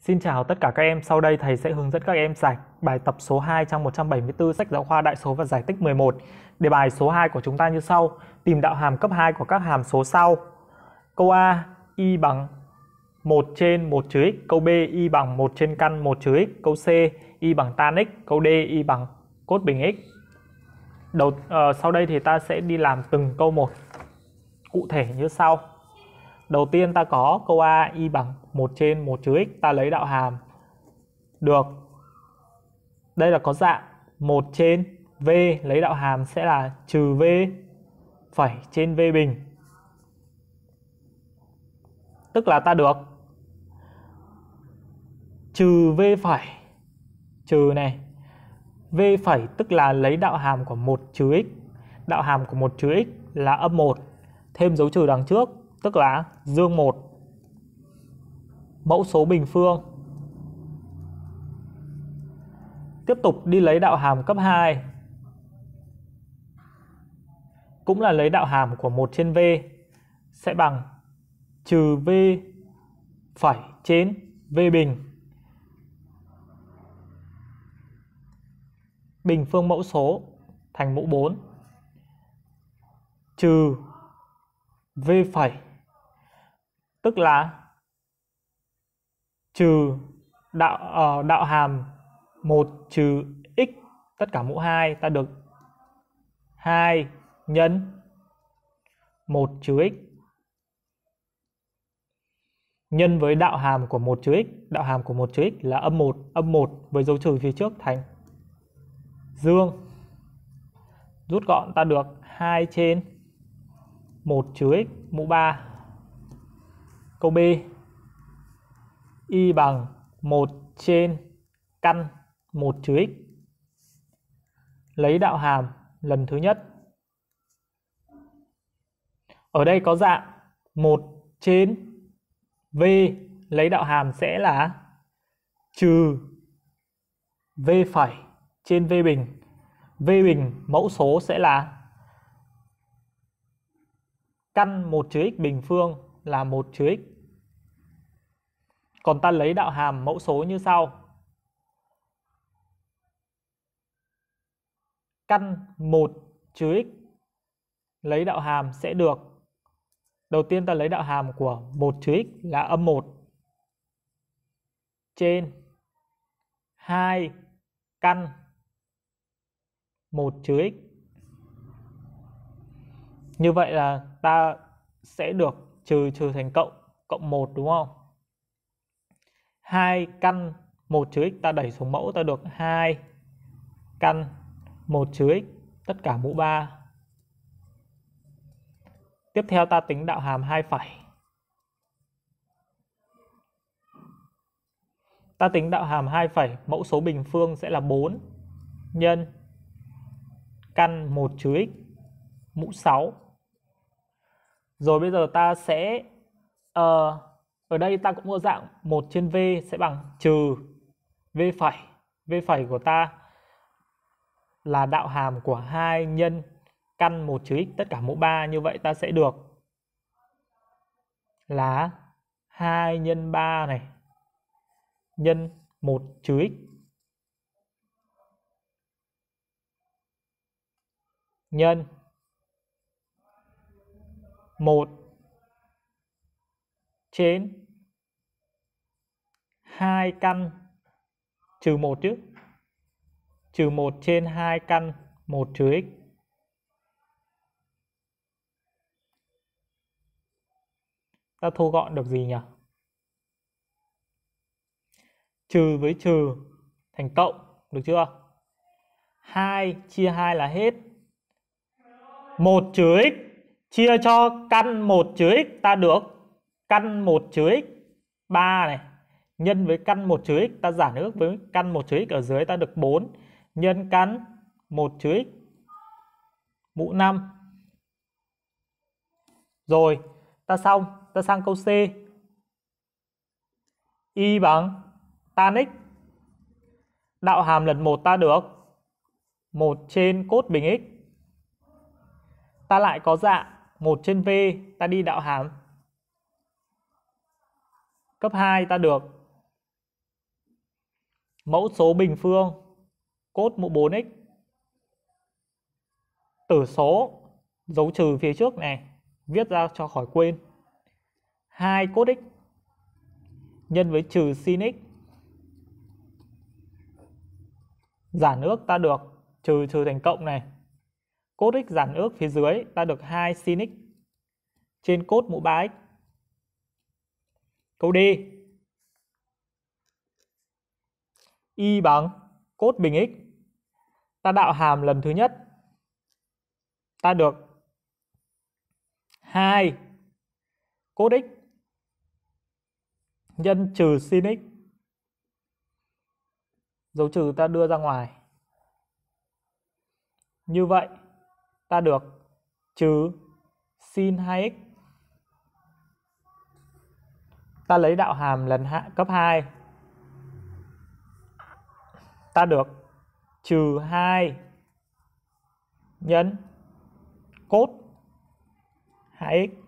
Xin chào tất cả các em, sau đây thầy sẽ hướng dẫn các em giải bài tập số 2 trong 174 sách giáo khoa đại số và giải tích 11. Đề bài số 2 của chúng ta như sau, tìm đạo hàm cấp 2 của các hàm số sau. Câu A, y bằng 1 trên 1 trừ x, câu B y bằng 1 trên căn 1 trừ x, câu C y bằng tan x, câu D y bằng cốt bình x. Đầu, uh, sau đây thì ta sẽ đi làm từng câu một cụ thể như sau. Đầu tiên ta có câu A y bằng 1 trên 1 trừ x ta lấy đạo hàm được đây là có dạng 1 trên v lấy đạo hàm sẽ là trừ v phẩy trên v bình tức là ta được trừ v phẩy trừ này v phẩy tức là lấy đạo hàm của 1 trừ x đạo hàm của 1 trừ x là âm 1 thêm dấu trừ đằng trước tức là dương 1 mẫu số bình phương. Tiếp tục đi lấy đạo hàm cấp 2. Cũng là lấy đạo hàm của 1 trên V sẽ bằng trừ V phẩy trên V bình. Bình phương mẫu số thành mũ 4 trừ V phẩy tức là trừ đạo uh, đạo hàm 1 trừ x tất cả mũ 2 ta được 2 nhân 1 trừ x nhân với đạo hàm của 1 trừ x, đạo hàm của 1 trừ x là âm 1, âm 1 với dấu trừ phía trước thành dương. Rút gọn ta được 2 trên 1 trừ x mũ 3 Câu B. Y bằng 1 trên căn 1 trừ x. Lấy đạo hàm lần thứ nhất. Ở đây có dạng 1 trên v lấy đạo hàm sẽ là trừ v phẩy trên v bình. V bình mẫu số sẽ là căn 1 trừ x bình phương là 1 trừ x. Còn ta lấy đạo hàm mẫu số như sau. Căn 1 trừ x lấy đạo hàm sẽ được. Đầu tiên ta lấy đạo hàm của 1 trừ x là âm 1 trên 2 căn 1 trừ x. Như vậy là ta sẽ được trừ trừ thành cộng cộng 1 đúng không? 2 căn 1 trừ x ta đẩy xuống mẫu ta được 2 căn 1 trừ x tất cả mũ 3. Tiếp theo ta tính đạo hàm 2 phẩy. Ta tính đạo hàm 2 phẩy, mẫu số bình phương sẽ là 4 nhân căn 1 trừ x mũ 6 rồi bây giờ ta sẽ uh, ở đây ta cũng có dạng 1 trên v sẽ bằng trừ v phẩy. V phẩy của ta là đạo hàm của 2 nhân căn 1 trừ x tất cả mũ 3 như vậy ta sẽ được là 2 nhân 3 này nhân 1 trừ x nhân 1 trên 2 căn trừ 1 chứ. Trừ 1 trên 2 căn 1 trừ x. Ta thu gọn được gì nhỉ? Trừ với trừ thành cộng, được chưa? 2 chia 2 là hết. 1 trừ x chia cho căn 1 chứa x ta được căn 1 chứa x 3 này nhân với căn 1 chứa x ta giả nước với căn 1 chứa x ở dưới ta được 4 nhân căn 1 chứa x mũ 5 rồi ta xong ta sang câu C y bằng tan x đạo hàm lần 1 ta được 1 trên cốt bình x ta lại có dạng 1 trên V ta đi đạo hàm. Cấp 2 ta được mẫu số bình phương cốt mũ 4x tử số dấu trừ phía trước này viết ra cho khỏi quên 2 cốt x nhân với trừ sin x giả nước ta được trừ trừ thành cộng này Cos x giản ước phía dưới ta được 2 sin x trên cos mũ 3x. Câu D. Y bằng cos bình x. Ta đạo hàm lần thứ nhất. Ta được 2 cos x nhân trừ sin x. Dấu trừ ta đưa ra ngoài. Như vậy ta được trừ sin 2x. Ta lấy đạo hàm lần hạ cấp 2. Ta được trừ 2 nhân cốt 2x.